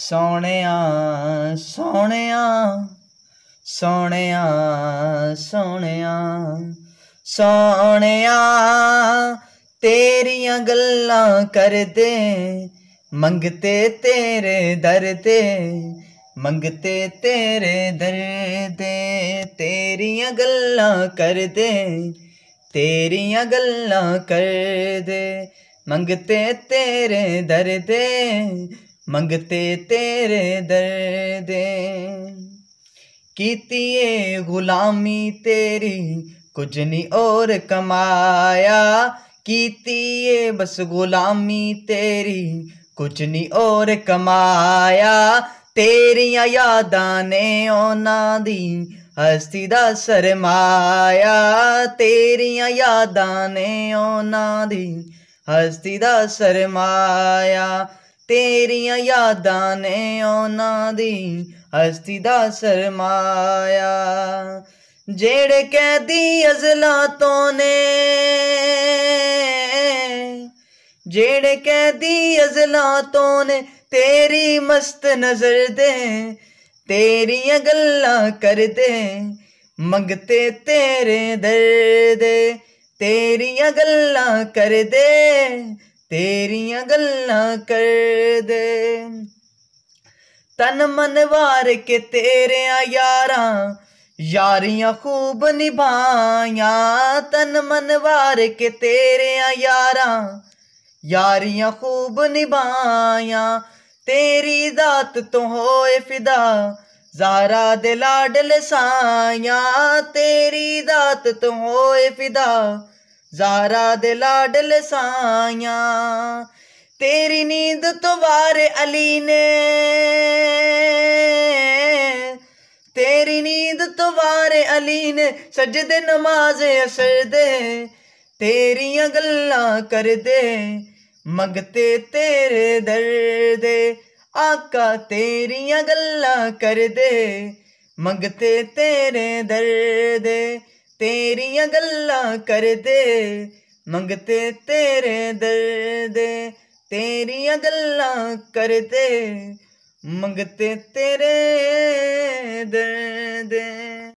ਸੋਹਣਿਆ ਸੋਹਣਿਆ ਸੋਹਣਿਆ ਸੋਹਣਿਆ ਸੋਹਣਿਆ ਤੇਰੀਆਂ ਗੱਲਾਂ ਕਰਦੇ ਮੰਗਤੇ ਤੇਰੇ ਦਰ ਤੇ ਮੰਗਤੇ ਤੇਰੇ ਦਰ ਤੇ ਤੇਰੀਆਂ ਗੱਲਾਂ ਕਰਦੇ ਤੇਰੀਆਂ ਗੱਲਾਂ ਕਰਦੇ ਮੰਗਤੇ ਤੇਰੇ ਦਰ ਤੇ मंगते तेरे दर्दे कीती गुलामी तेरी कुछ नहीं और कमाया कीती बस गुलामी तेरी कुछ नहीं और कमाया ਤੇਰੀਆਂ ਯਾਦਾਂ ਨੇ ਉਹਨਾਂ ਦੀ हस्ती ਦਾ ਸਰਮਾਇਆ ਤੇਰੀਆਂ ਯਾਦਾਂ ਨੇ ਉਹਨਾਂ ਦੀ ਹਸਤੀ ਦਾ ਸਰਮਾਇਆ ਤੇਰੀਆਂ ਯਾਦਾਂ ਨੇ ਉਹਨਾਂ ਦੀ ਹਸਤੀ ਦਾ ਸਰਮਾਇਆ ਜਿਹੜੇ ਕੈਦੀ ਅਜ਼ਲਾ ਤੋਂ ਨੇ ਜਿਹੜੇ ਕੈਦੀ ਅਜ਼ਲਾ ਤੋਂ ਨੇ ਤੇਰੀ ਮਸਤ ਨਜ਼ਰ ਦੇ ਤੇਰੀਆਂ ਗੱਲਾਂ ਕਰਦੇ ਮੰਗਤੇ ਤੇਰੇ ਦਰ ਦੇ ਤੇਰੀਆਂ ਗੱਲਾਂ ਕਰਦੇ ਤੇਰੀਆਂ ਗੱਲਾਂ ਕਰਦੇ ਤਨ ਮਨ ਵਾਰ ਕੇ ਤੇਰਿਆਂ ਯਾਰਾਂ ਯਾਰੀਆਂ ਖੂਬ ਨਿਭਾਈਆਂ ਤਨ ਮਨ ਵਾਰ ਕੇ ਤੇਰਿਆਂ ਯਾਰਾਂ ਯਾਰੀਆਂ ਖੂਬ ਨਿਭਾਈਆਂ ਤੇਰੀ ਦਾਤ ਤੋਂ ਹੋਏ ਫਿਦਾ ਜ਼ਾਰਾ ਦੇ ਲਾਡਲ ਸਾਇਆ ਤੇਰੀ ਦਾਤ ਤੋਂ ਹੋਏ ਫਿਦਾ ਜ਼ਾਰਾ ਦੇ ਲਾਡਲ ਸਾਇਆ ਤੇਰੀ ਨੀਂਦ ਤੋਂ ਵਾਰ ਅਲੀ ਨੇ ਤੇਰੀ ਨੀਂਦ ਤੋਂ ਵਾਰ ਅਲੀ ਨੇ ਸਜਦੇ ਨਮਾਜ਼ ਅਸਰ ਦੇ ਤੇਰੀਆਂ ਗੱਲਾਂ ਕਰਦੇ ਮੰਗਤੇ ਤੇਰੇ ਦਰ ਦੇ ਆਕਾ ਤੇਰੀਆਂ ਗੱਲਾਂ ਕਰਦੇ ਮੰਗਤੇ ਤੇਰੇ ਦਰ ਦੇ तेरिया गल्ला करदे मंगते तेरे दर्द तेरिया गल्ला करदे मंगते तेरे दर्द